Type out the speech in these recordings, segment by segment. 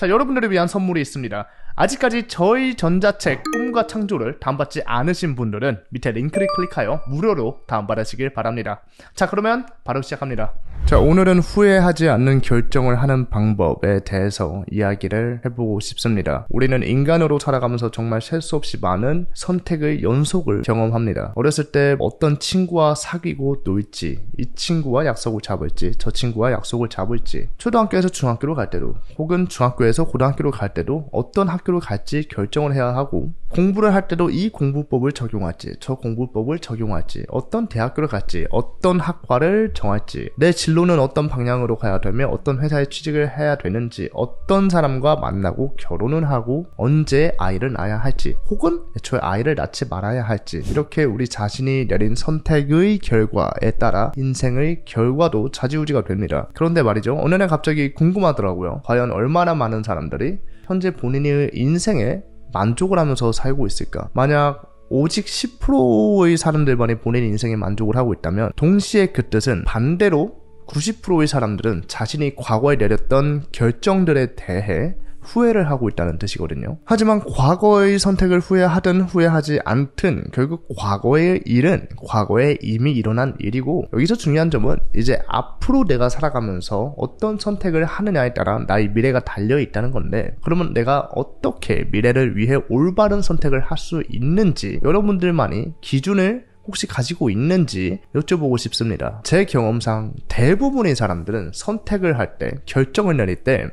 자, 여러분들을 위한 선물이 있습니다. 아직까지 저희 전자책 꿈과 창조를 다운받지 않으신 분들은 밑에 링크를 클릭하여 무료로 다운받으시길 바랍니다. 자 그러면 바로 시작합니다. 자 오늘은 후회하지 않는 결정을 하는 방법에 대해서 이야기를 해보고 싶습니다. 우리는 인간으로 살아가면서 정말 셀 수 없이 많은 선택의 연속을 경험합니다. 어렸을 때 어떤 친구와 사귀고 놀지, 이 친구와 약속을 잡을지, 저 친구와 약속을 잡을지, 초등학교에서 중학교로 갈 때도, 혹은 중학교에서 고등학교로 갈 때도 어떤 학교 학교를 갈지 결정을 해야 하고 공부를 할 때도 이 공부법을 적용할지 저 공부법을 적용할지 어떤 대학교를 갈지 어떤 학과를 정할지 내 진로는 어떤 방향으로 가야 되며 어떤 회사에 취직을 해야 되는지 어떤 사람과 만나고 결혼을 하고 언제 아이를 낳아야 할지 혹은 애초에 아이를 낳지 말아야 할지 이렇게 우리 자신이 내린 선택의 결과에 따라 인생의 결과도 자지우지가 됩니다. 그런데 말이죠. 어느 날 갑자기 궁금하더라고요. 과연 얼마나 많은 사람들이 현재 본인의 인생에 만족을 하면서 살고 있을까? 만약 오직 10%의 사람들만이 본인 의 인생에 만족을 하고 있다면 동시에 그 뜻은 반대로 90%의 사람들은 자신이 과거에 내렸던 결정들에 대해 후회를 하고 있다는 뜻이거든요. 하지만 과거의 선택을 후회하든 후회하지 않든 결국 과거의 일은 과거에 이미 일어난 일이고 여기서 중요한 점은 이제 앞으로 내가 살아가면서 어떤 선택을 하느냐에 따라 나의 미래가 달려 있다는 건데 그러면 내가 어떻게 미래를 위해 올바른 선택을 할 수 있는지 여러분들만이 기준을 혹시 가지고 있는지 여쭤보고 싶습니다. 제 경험상 대부분의 사람들은 선택을 할 때, 결정을 내릴 때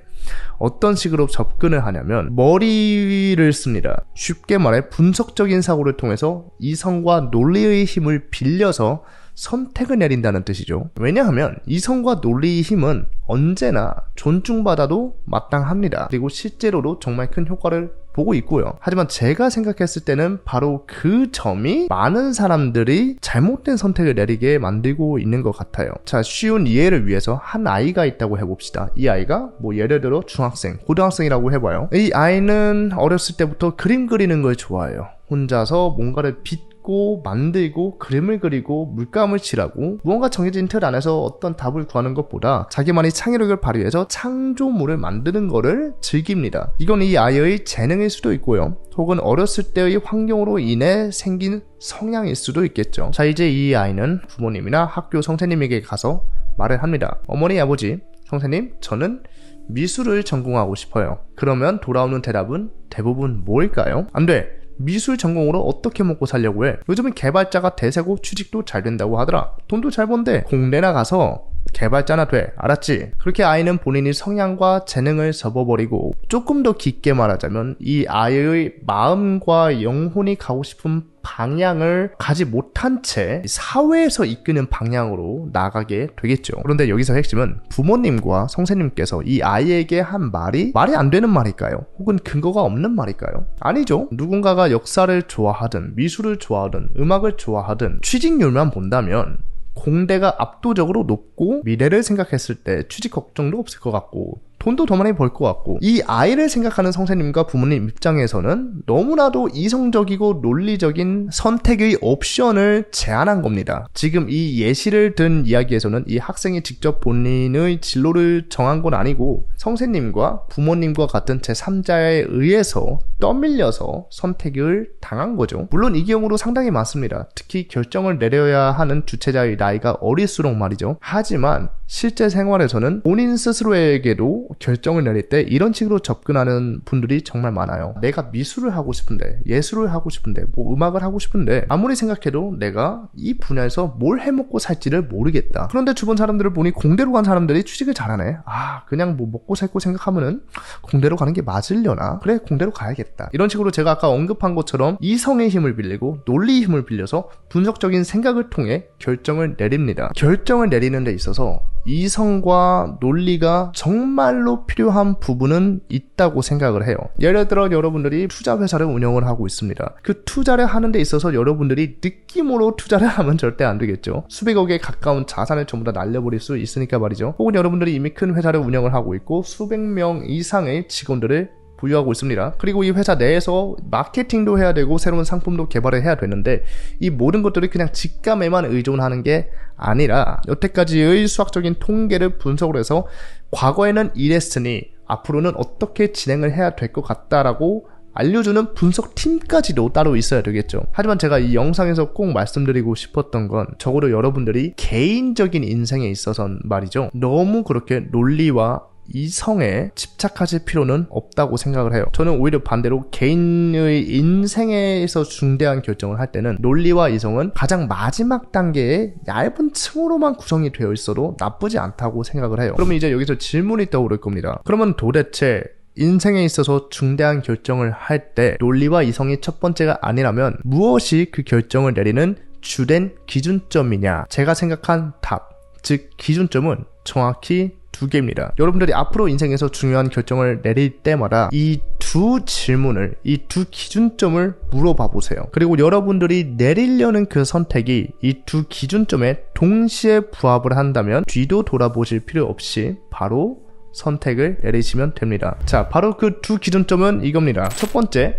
어떤 식으로 접근을 하냐면 머리를 씁니다. 쉽게 말해 분석적인 사고를 통해서 이성과 논리의 힘을 빌려서 선택을 내린다는 뜻이죠. 왜냐하면 이성과 논리의 힘은 언제나 존중받아도 마땅합니다. 그리고 실제로도 정말 큰 효과를 보고 있고요. 하지만 제가 생각했을 때는 바로 그 점이 많은 사람들이 잘못된 선택을 내리게 만들고 있는 것 같아요. 자, 쉬운 이해를 위해서 한 아이가 있다고 해봅시다. 이 아이가 뭐 예를 들어 중학생, 고등학생이라고 해봐요. 이 아이는 어렸을 때부터 그림 그리는 걸 좋아해요. 혼자서 뭔가를 빛 묻고 만들고 그림을 그리고 물감을 칠하고 무언가 정해진 틀 안에서 어떤 답을 구하는 것보다 자기만의 창의력을 발휘해서 창조물을 만드는 것을 즐깁니다. 이건 이 아이의 재능일 수도 있고요. 혹은 어렸을 때의 환경으로 인해 생긴 성향일 수도 있겠죠. 자, 이제 이 아이는 부모님이나 학교 선생님에게 가서 말을 합니다. 어머니, 아버지, 선생님, 저는 미술을 전공하고 싶어요. 그러면 돌아오는 대답은 대부분 뭘까요? 안 돼! 미술 전공으로 어떻게 먹고 살려고 해? 요즘은 개발자가 대세고 취직도 잘 된다고 하더라. 돈도 잘 번데 공대나 가서 개발자나 돼. 알았지? 그렇게 아이는 본인이 성향과 재능을 접어버리고 조금 더 깊게 말하자면 이 아이의 마음과 영혼이 가고 싶은 방향을 가지 못한 채 사회에서 이끄는 방향으로 나가게 되겠죠. 그런데 여기서 핵심은 부모님과 선생님께서 이 아이에게 한 말이 말이 안 되는 말일까요? 혹은 근거가 없는 말일까요? 아니죠. 누군가가 역사를 좋아하든 미술을 좋아하든 음악을 좋아하든 취직률만 본다면 공대가 압도적으로 높고 미래를 생각했을 때 취직 걱정도 없을 것 같고 돈도 더 많이 벌 것 같고 이 아이를 생각하는 선생님과 부모님 입장에서는 너무나도 이성적이고 논리적인 선택의 옵션을 제안한 겁니다. 지금 이 예시를 든 이야기에서는 이 학생이 직접 본인의 진로를 정한 건 아니고 선생님과 부모님과 같은 제3자에 의해서 떠밀려서 선택을 당한 거죠. 물론 이 경우도 상당히 많습니다. 특히 결정을 내려야 하는 주체자의 나이가 어릴수록 말이죠. 하지만 실제 생활에서는 본인 스스로에게도 결정을 내릴 때 이런 식으로 접근하는 분들이 정말 많아요. 내가 미술을 하고 싶은데, 예술을 하고 싶은데, 뭐 음악을 하고 싶은데, 아무리 생각해도 내가 이 분야에서 뭘 해먹고 살지를 모르겠다. 그런데 주변 사람들을 보니 공대로 간 사람들이 취직을 잘하네. 아, 그냥 뭐 먹고 살고 생각하면은 공대로 가는 게 맞으려나? 그래, 공대로 가야겠다. 이런 식으로 제가 아까 언급한 것처럼 이성의 힘을 빌리고 논리의 힘을 빌려서 분석적인 생각을 통해 결정을 내립니다. 결정을 내리는 데 있어서 이성과 논리가 정말로 필요한 부분은 있다고 생각을 해요. 예를 들어 여러분들이 투자 회사를 운영을 하고 있습니다. 그 투자를 하는 데 있어서 여러분들이 느낌으로 투자를 하면 절대 안 되겠죠. 수백억에 가까운 자산을 전부 다 날려버릴 수 있으니까 말이죠. 혹은 여러분들이 이미 큰 회사를 운영을 하고 있고 수백 명 이상의 직원들을 보유하고 있습니다. 그리고 이 회사 내에서 마케팅도 해야 되고 새로운 상품도 개발을 해야 되는데 이 모든 것들이 그냥 직감에만 의존하는 게 아니라 여태까지의 수학적인 통계를 분석을 해서 과거에는 이랬으니 앞으로는 어떻게 진행을 해야 될 것 같다라고 알려주는 분석팀까지도 따로 있어야 되겠죠. 하지만 제가 이 영상에서 꼭 말씀드리고 싶었던 건 적어도 여러분들이 개인적인 인생에 있어선 말이죠. 너무 그렇게 논리와 이성에 집착하실 필요는 없다고 생각을 해요. 저는 오히려 반대로 개인의 인생에서 중대한 결정을 할 때는 논리와 이성은 가장 마지막 단계의 얇은 층으로만 구성이 되어 있어도 나쁘지 않다고 생각을 해요. 그러면 이제 여기서 질문이 떠오를 겁니다. 그러면 도대체 인생에 있어서 중대한 결정을 할 때 논리와 이성이 첫 번째가 아니라면 무엇이 그 결정을 내리는 주된 기준점이냐? 제가 생각한 답, 즉 기준점은 정확히 두 개입니다. 여러분들이 앞으로 인생에서 중요한 결정을 내릴 때마다 이 두 질문을, 이 두 기준점을 물어봐 보세요. 그리고 여러분들이 내리려는 그 선택이 이 두 기준점에 동시에 부합을 한다면 뒤도 돌아보실 필요 없이 바로 선택을 내리시면 됩니다. 자, 바로 그 두 기준점은 이겁니다. 첫 번째,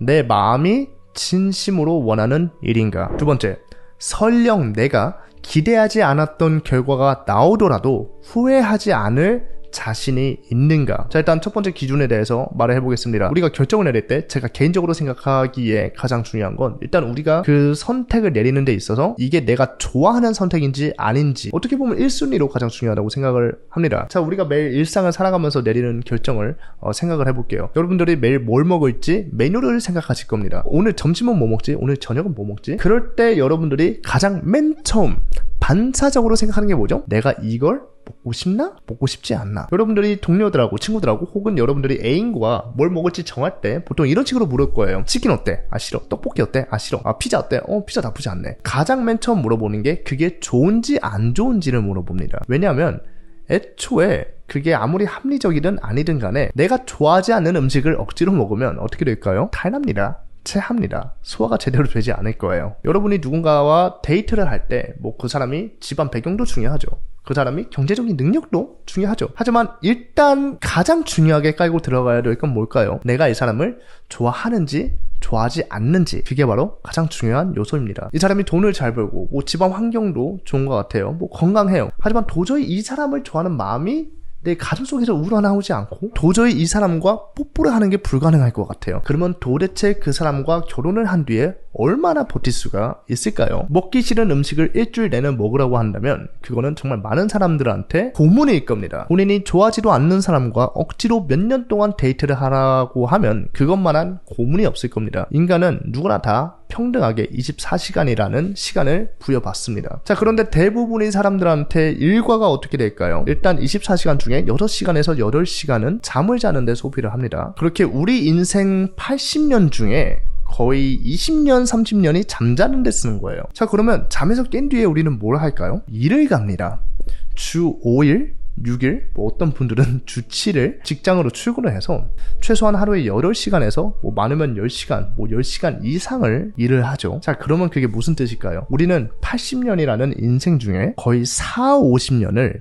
내 마음이 진심으로 원하는 일인가. 두 번째, 설령 내가 기대하지 않았던 결과가 나오더라도 후회하지 않을 자신이 있는가? 자, 일단 첫 번째 기준에 대해서 말을 해보겠습니다. 우리가 결정을 내릴 때 제가 개인적으로 생각하기에 가장 중요한 건 일단 우리가 그 선택을 내리는 데 있어서 이게 내가 좋아하는 선택인지 아닌지 어떻게 보면 1순위로 가장 중요하다고 생각을 합니다. 자, 우리가 매일 일상을 살아가면서 내리는 결정을 어, 생각을 해볼게요. 여러분들이 매일 뭘 먹을지 메뉴를 생각하실 겁니다. 오늘 점심은 뭐 먹지? 오늘 저녁은 뭐 먹지? 그럴 때 여러분들이 가장 맨 처음 반사적으로 생각하는 게 뭐죠? 내가 이걸 먹고 싶나? 먹고 싶지 않나? 여러분들이 동료들하고 친구들하고 혹은 여러분들이 애인과 뭘 먹을지 정할 때 보통 이런 식으로 물을 거예요. 치킨 어때? 아 싫어. 떡볶이 어때? 아 싫어. 아 피자 어때? 어 피자 나쁘지 않네. 가장 맨 처음 물어보는 게 그게 좋은지 안 좋은지를 물어봅니다. 왜냐하면 애초에 그게 아무리 합리적이든 아니든 간에 내가 좋아하지 않는 음식을 억지로 먹으면 어떻게 될까요? 탈납니다. 체합니다. 소화가 제대로 되지 않을 거예요. 여러분이 누군가와 데이트를 할 때 뭐 그 사람이 집안 배경도 중요하죠. 그 사람이 경제적인 능력도 중요하죠. 하지만 일단 가장 중요하게 깔고 들어가야 될 건 뭘까요? 내가 이 사람을 좋아하는지 좋아하지 않는지 그게 바로 가장 중요한 요소입니다. 이 사람이 돈을 잘 벌고 뭐 집안 환경도 좋은 것 같아요. 뭐 건강해요. 하지만 도저히 이 사람을 좋아하는 마음이 내 가슴 속에서 우러나오지 않고 도저히 이 사람과 뽀뽀를 하는 게 불가능할 것 같아요. 그러면 도대체 그 사람과 결혼을 한 뒤에 얼마나 버틸 수가 있을까요? 먹기 싫은 음식을 일주일 내내 먹으라고 한다면 그거는 정말 많은 사람들한테 고문일 겁니다. 본인이 좋아하지도 않는 사람과 억지로 몇 년 동안 데이트를 하라고 하면 그것만한 고문이 없을 겁니다. 인간은 누구나 다 평등하게 24시간이라는 시간을 부여받습니다. 자, 그런데 대부분의 사람들한테 일과가 어떻게 될까요? 일단 24시간 중에 6시간에서 8시간은 잠을 자는데 소비를 합니다. 그렇게 우리 인생 80년 중에 거의 20년, 30년이 잠자는 데 쓰는 거예요. 자, 그러면 잠에서 깬 뒤에 우리는 뭘 할까요? 일을 갑니다. 주 5일, 6일, 뭐 어떤 분들은 주 7일 직장으로 출근을 해서 최소한 하루에 18시간에서 뭐 많으면 10시간, 뭐 10시간 이상을 일을 하죠. 자, 그러면 그게 무슨 뜻일까요? 우리는 80년이라는 인생 중에 거의 4, 50년을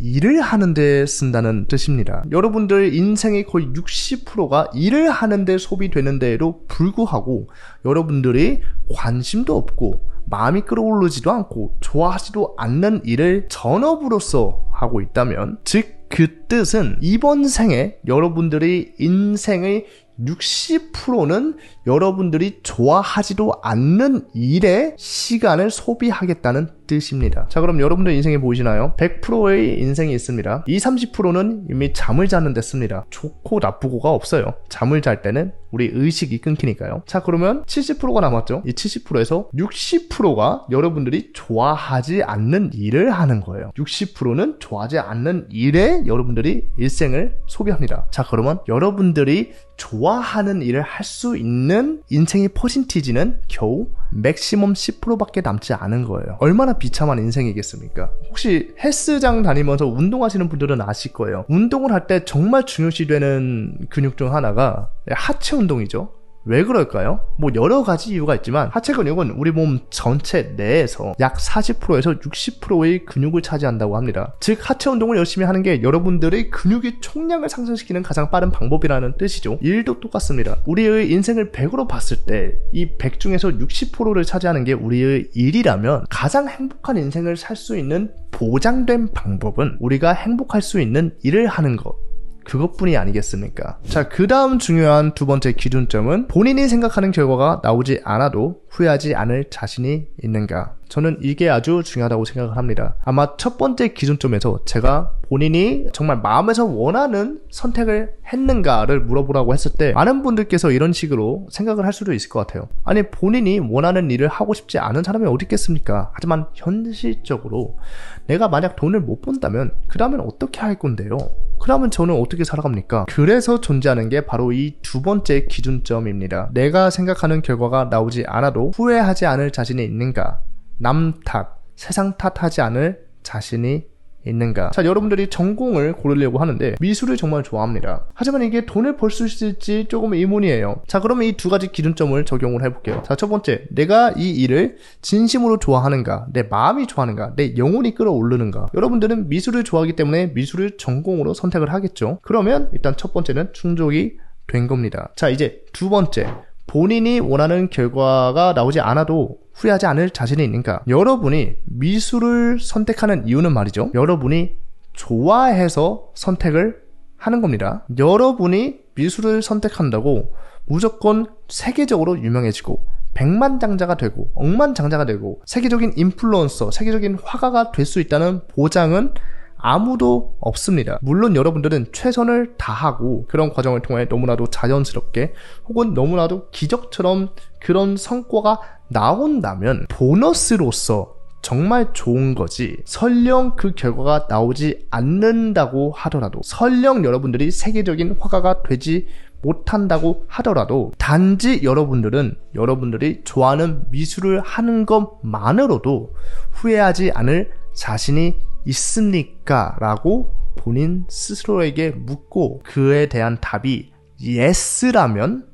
일을 하는데 쓴다는 뜻입니다. 여러분들 인생의 거의 60%가 일을 하는데 소비되는 데에도 불구하고 여러분들이 관심도 없고 마음이 끌어올르지도 않고 좋아하지도 않는 일을 전업으로서 하고 있다면 즉 그 뜻은 이번 생에 여러분들이 인생의 60%는 여러분들이 좋아하지도 않는 일에 시간을 소비하겠다는 뜻입니다. 자, 그럼 여러분들 인생에 보이시나요? 100%의 인생이 있습니다. 2, 30%는 이미 잠을 자는 데 씁니다. 좋고 나쁘고가 없어요. 잠을 잘 때는 우리 의식이 끊기니까요. 자, 그러면 70%가 남았죠? 이 70%에서 60%가 여러분들이 좋아하지 않는 일을 하는 거예요. 60%는 좋아하지 않는 일에 여러분들이 일생을 소비합니다. 자, 그러면 여러분들이 좋아하는 일을 할 수 있는 인생의 퍼센티지는 겨우 맥시멈 10%밖에 남지 않은 거예요. 얼마나 비참한 인생이겠습니까? 혹시 헬스장 다니면서 운동하시는 분들은 아실 거예요. 운동을 할 때 정말 중요시되는 근육 중 하나가 하체 운동이죠. 왜 그럴까요? 뭐 여러 가지 이유가 있지만 하체 근육은 우리 몸 전체 내에서 약 40%에서 60%의 근육을 차지한다고 합니다. 즉 하체 운동을 열심히 하는 게 여러분들의 근육의 총량을 상승시키는 가장 빠른 방법이라는 뜻이죠. 일도 똑같습니다. 우리의 인생을 100으로 봤을 때 이 100 중에서 60%를 차지하는 게 우리의 일이라면 가장 행복한 인생을 살 수 있는 보장된 방법은 우리가 행복할 수 있는 일을 하는 것 그것뿐이 아니겠습니까? 자, 그 다음 중요한 두 번째 기준점은 본인이 생각하는 결과가 나오지 않아도 후회하지 않을 자신이 있는가. 저는 이게 아주 중요하다고 생각을 합니다. 아마 첫 번째 기준점에서 제가 본인이 정말 마음에서 원하는 선택을 했는가를 물어보라고 했을 때 많은 분들께서 이런 식으로 생각을 할 수도 있을 것 같아요. 아니 본인이 원하는 일을 하고 싶지 않은 사람이 어디 있겠습니까? 하지만 현실적으로 내가 만약 돈을 못 번다면 그러면 어떻게 할 건데요? 그러면 저는 어떻게 살아갑니까? 그래서 존재하는 게 바로 이 두 번째 기준점입니다. 내가 생각하는 결과가 나오지 않아도 후회하지 않을 자신이 있는가? 남 탓, 세상 탓하지 않을 자신이 있는가? 자, 여러분들이 전공을 고르려고 하는데 미술을 정말 좋아합니다. 하지만 이게 돈을 벌 수 있을지 조금 의문이에요. 자, 그러면 이 두 가지 기준점을 적용을 해볼게요. 자, 첫 번째, 내가 이 일을 진심으로 좋아하는가? 내 마음이 좋아하는가? 내 영혼이 끌어오르는가? 여러분들은 미술을 좋아하기 때문에 미술을 전공으로 선택을 하겠죠. 그러면 일단 첫 번째는 충족이 된 겁니다. 자, 이제 두 번째. 본인이 원하는 결과가 나오지 않아도 후회하지 않을 자신이 있는가? 여러분이 미술을 선택하는 이유는 말이죠. 여러분이 좋아해서 선택을 하는 겁니다. 여러분이 미술을 선택한다고 무조건 세계적으로 유명해지고 백만장자가 되고 억만장자가 되고 세계적인 인플루언서, 세계적인 화가가 될 수 있다는 보장은 아무도 없습니다. 물론 여러분들은 최선을 다하고 그런 과정을 통해 너무나도 자연스럽게 혹은 너무나도 기적처럼 그런 성과가 나온다면 보너스로서 정말 좋은 거지 설령 그 결과가 나오지 않는다고 하더라도 설령 여러분들이 세계적인 화가가 되지 못한다고 하더라도 단지 여러분들은 여러분들이 좋아하는 미술을 하는 것만으로도 후회하지 않을 자신이 있습니까? 라고 본인 스스로에게 묻고 그에 대한 답이 yes라면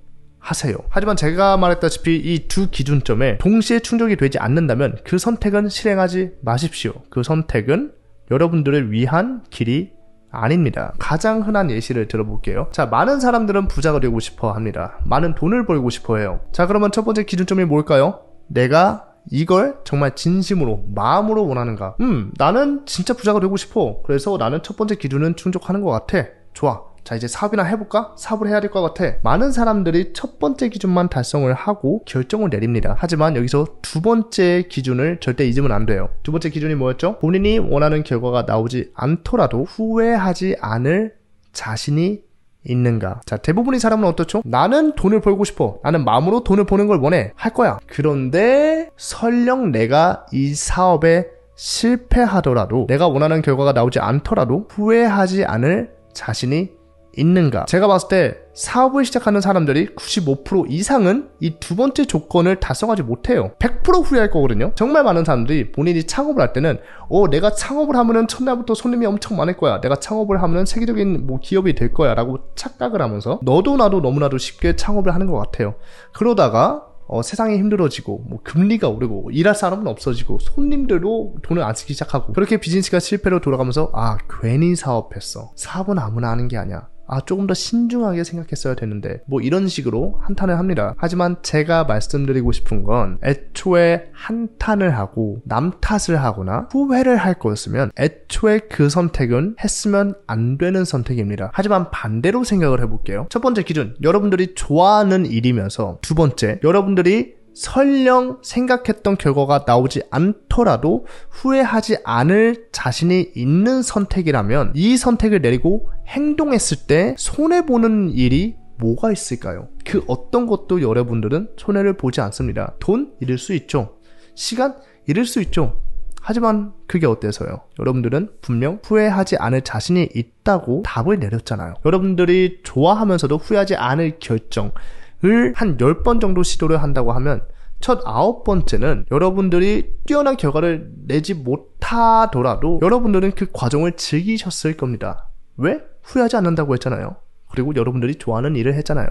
하세요. 하지만 제가 말했다시피 이 두 기준점에 동시에 충족이 되지 않는다면 그 선택은 실행하지 마십시오. 그 선택은 여러분들을 위한 길이 아닙니다. 가장 흔한 예시를 들어볼게요. 자, 많은 사람들은 부자가 되고 싶어 합니다. 많은 돈을 벌고 싶어 해요. 자, 그러면 첫 번째 기준점이 뭘까요? 내가 이걸 정말 진심으로 마음으로 원하는가? 음, 나는 진짜 부자가 되고 싶어. 그래서 나는 첫 번째 기준은 충족하는 것 같아. 좋아. 자 이제 사업이나 해볼까? 사업을 해야 될 것 같아. 많은 사람들이 첫 번째 기준만 달성을 하고 결정을 내립니다. 하지만 여기서 두 번째 기준을 절대 잊으면 안 돼요. 두 번째 기준이 뭐였죠? 본인이 원하는 결과가 나오지 않더라도 후회하지 않을 자신이 있는가? 자, 대부분의 사람은 어떻죠? 나는 돈을 벌고 싶어. 나는 마음으로 돈을 버는 걸 원해. 할 거야. 그런데 설령 내가 이 사업에 실패하더라도 내가 원하는 결과가 나오지 않더라도 후회하지 않을 자신이 있는가? 제가 봤을 때 사업을 시작하는 사람들이 95% 이상은 이 두 번째 조건을 달성하지 못해요. 100% 후회할 거거든요. 정말 많은 사람들이 본인이 창업을 할 때는 어 내가 창업을 하면은 첫날부터 손님이 엄청 많을 거야. 내가 창업을 하면은 세계적인 뭐 기업이 될 거야라고 착각을 하면서 너도 나도 너무나도 쉽게 창업을 하는 것 같아요. 그러다가 어, 세상이 힘들어지고 뭐 금리가 오르고 일할 사람은 없어지고 손님들도 돈을 안 쓰기 시작하고 그렇게 비즈니스가 실패로 돌아가면서 아 괜히 사업했어 사업은 아무나 하는 게 아니야 아, 조금 더 신중하게 생각했어야 되는데, 뭐 이런 식으로 한탄을 합니다. 하지만 제가 말씀드리고 싶은 건 애초에 한탄을 하고 남 탓을 하거나 후회를 할 거였으면 애초에 그 선택은 했으면 안 되는 선택입니다. 하지만 반대로 생각을 해볼게요. 첫 번째 기준, 여러분들이 좋아하는 일이면서 두 번째, 여러분들이 설령 생각했던 결과가 나오지 않더라도 후회하지 않을 자신이 있는 선택이라면 이 선택을 내리고 행동했을 때 손해보는 일이 뭐가 있을까요? 그 어떤 것도 여러분들은 손해를 보지 않습니다. 돈 잃을 수 있죠. 시간 잃을 수 있죠. 하지만 그게 어때서요? 여러분들은 분명 후회하지 않을 자신이 있다고 답을 내렸잖아요. 여러분들이 좋아하면서도 후회하지 않을 결정을 한 10번 정도 시도를 한다고 하면 첫 아홉 번째는 여러분들이 뛰어난 결과를 내지 못하더라도 여러분들은 그 과정을 즐기셨을 겁니다. 왜? 후회하지 않는다고 했잖아요. 그리고 여러분들이 좋아하는 일을 했잖아요.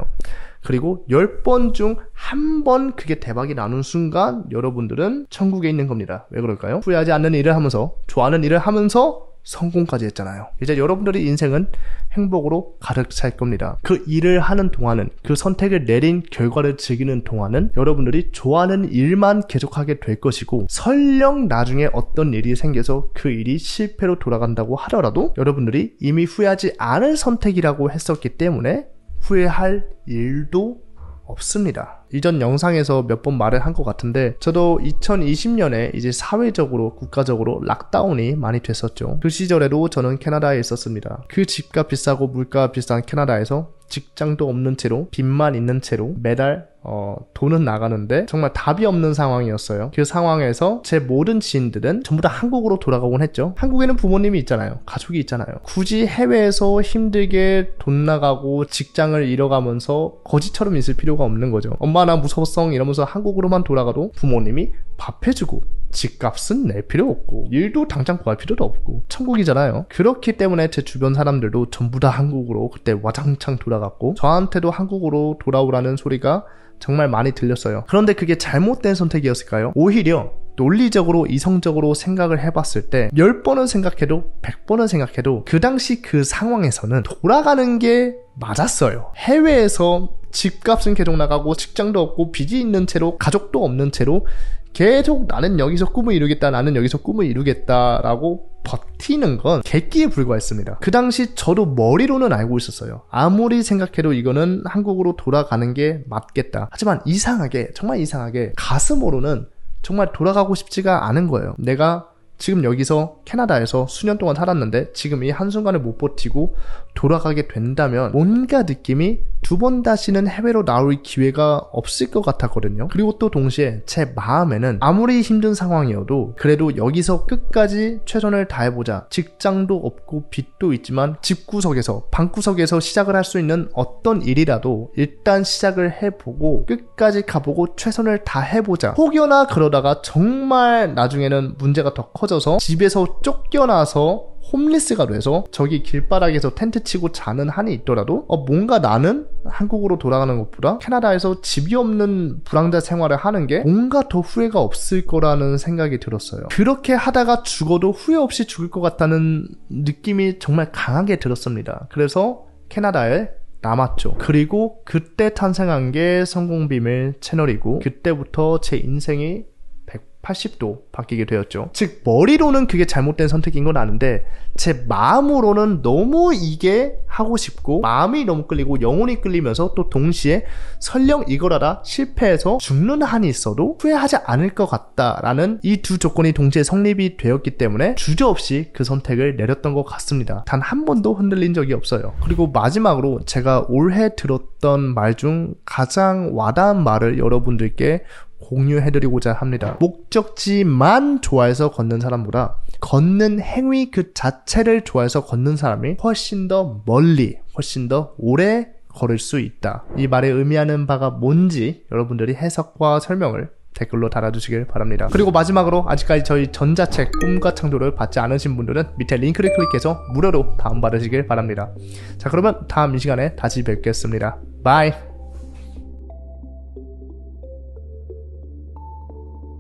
그리고 10번 중 한 번 그게 대박이 나는 순간 여러분들은 천국에 있는 겁니다. 왜 그럴까요? 후회하지 않는 일을 하면서 좋아하는 일을 하면서 성공까지 했잖아요. 이제 여러분들의 인생은 행복으로 가득 찰 겁니다. 그 일을 하는 동안은 그 선택을 내린 결과를 즐기는 동안은 여러분들이 좋아하는 일만 계속하게 될 것이고 설령 나중에 어떤 일이 생겨서 그 일이 실패로 돌아간다고 하더라도 여러분들이 이미 후회하지 않을 선택이라고 했었기 때문에 후회할 일도 없습니다. 이전 영상에서 몇 번 말을 한 것 같은데 저도 2020년에 이제 사회적으로 국가적으로 락다운이 많이 됐었죠. 그 시절에도 저는 캐나다에 있었습니다. 그 집값 비싸고 물가 비싼 캐나다에서 직장도 없는 채로 빚만 있는 채로 매달 어, 돈은 나가는데 정말 답이 없는 상황이었어요. 그 상황에서 제 모든 지인들은 전부 다 한국으로 돌아가곤 했죠. 한국에는 부모님이 있잖아요. 가족이 있잖아요. 굳이 해외에서 힘들게 돈 나가고 직장을 잃어가면서 거지처럼 있을 필요가 없는 거죠. 엄마 나 무서웠어 이러면서 한국으로만 돌아가도 부모님이 밥 해주고 집값은 낼 필요 없고 일도 당장 구할 필요도 없고 천국이잖아요. 그렇기 때문에 제 주변 사람들도 전부 다 한국으로 그때 와장창 돌아갔고 저한테도 한국으로 돌아오라는 소리가 정말 많이 들렸어요. 그런데 그게 잘못된 선택이었을까요? 오히려 논리적으로 이성적으로 생각을 해봤을 때 10번은 생각해도 100번은 생각해도 그 당시 그 상황에서는 돌아가는 게 맞았어요. 해외에서 집값은 계속 나가고 직장도 없고 빚이 있는 채로 가족도 없는 채로 계속 나는 여기서 꿈을 이루겠다, 나는 여기서 꿈을 이루겠다라고 버티는 건 객기에 불과했습니다. 그 당시 저도 머리로는 알고 있었어요. 아무리 생각해도 이거는 한국으로 돌아가는 게 맞겠다. 하지만 이상하게, 정말 이상하게 가슴으로는 정말 돌아가고 싶지가 않은 거예요. 내가 지금 여기서 캐나다에서 수년 동안 살았는데 지금 이 한순간을 못 버티고 돌아가게 된다면 뭔가 느낌이 두번 다시는 해외로 나올 기회가 없을 것 같았거든요. 그리고 또 동시에 제 마음에는 아무리 힘든 상황이어도 그래도 여기서 끝까지 최선을 다해보자. 직장도 없고 빚도 있지만 집구석에서, 방구석에서 시작을 할 수 있는 어떤 일이라도 일단 시작을 해보고 끝까지 가보고 최선을 다해보자. 혹여나 그러다가 정말 나중에는 문제가 더 커져서 집에서 쫓겨나서 홈리스가 돼서 저기 길바닥에서 텐트 치고 자는 한이 있더라도 어, 뭔가 나는 한국으로 돌아가는 것보다 캐나다에서 집이 없는 불황자 생활을 하는 게 뭔가 더 후회가 없을 거라는 생각이 들었어요. 그렇게 하다가 죽어도 후회 없이 죽을 것 같다는 느낌이 정말 강하게 들었습니다. 그래서 캐나다에 남았죠. 그리고 그때 탄생한 게 성공비밀 채널이고 그때부터 제 인생이 180도 바뀌게 되었죠. 즉, 머리로는 그게 잘못된 선택인 건 아는데, 제 마음으로는 너무 이게 하고 싶고, 마음이 너무 끌리고, 영혼이 끌리면서 또 동시에 설령 이걸 하다 실패해서 죽는 한이 있어도 후회하지 않을 것 같다라는 이 두 조건이 동시에 성립이 되었기 때문에 주저없이 그 선택을 내렸던 것 같습니다. 단 한 번도 흔들린 적이 없어요. 그리고 마지막으로 제가 올해 들었던 말 중 가장 와닿은 말을 여러분들께 공유해드리고자 합니다. 목적지만 좋아해서 걷는 사람보다 걷는 행위 그 자체를 좋아해서 걷는 사람이 훨씬 더 멀리, 훨씬 더 오래 걸을 수 있다. 이 말의 의미하는 바가 뭔지 여러분들이 해석과 설명을 댓글로 달아주시길 바랍니다. 그리고 마지막으로 아직까지 저희 전자책 꿈과 창조를 받지 않으신 분들은 밑에 링크를 클릭해서 무료로 다운받으시길 바랍니다. 자 그러면 다음 이 시간에 다시 뵙겠습니다. 바이!